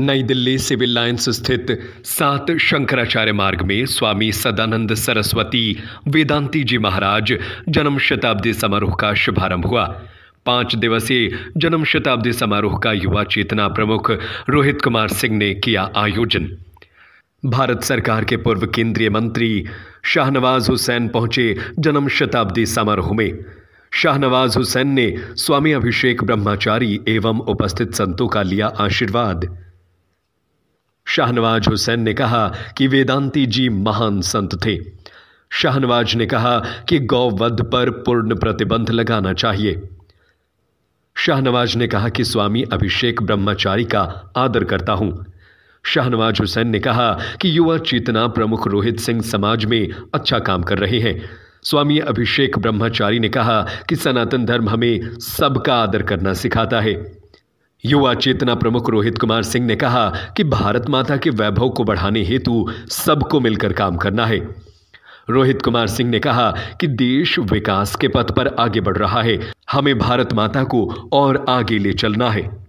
नई Delhi civil lines स्थित सात शंकराचार्य मार्ग में स्वामी सदानंद सरस्वती वेदांती जी महाराज जन्म शताब्दी समारोह का शुभारंभ हुआ पांच दिवसीय जन्म शताब्दी समारोह का युवा चेतना प्रमुख रोहित कुमार सिंह ने किया आयोजन भारत सरकार के पूर्व केंद्रीय मंत्री शाहनवाज हुसैन पहुंचे जन्म शताब्दी समारोह में शाहनवाज हुसैन ने स्वामी अभिषेक ब्रह्माचारी एवं उपस्थित संतों का लिया आशीर्वाद शाहनवाज हुसैन ने कहा कि वेदांती जी महान संत थे शाहनवाज ने कहा कि गौवध पर पूर्ण प्रतिबंध लगाना चाहिए शाहनवाज ने कहा कि स्वामी अभिषेक ब्रह्मचारी का आदर करता हूं शाहनवाज हुसैन ने कहा कि युवा चेतना प्रमुख रोहित सिंह समाज में अच्छा काम कर रहे हैं स्वामी अभिषेक ब्रह्मचारी ने कहा कि सनातन धर्म हमें सबका आदर करना सिखाता है युवा चेतना प्रमुख रोहित कुमार सिंह ने कहा कि भारत माता के वैभव को बढ़ाने हेतु सबको मिलकर काम करना है रोहित कुमार सिंह ने कहा कि देश विकास के पथ पर आगे बढ़ रहा है हमें भारत माता को और आगे ले चलना है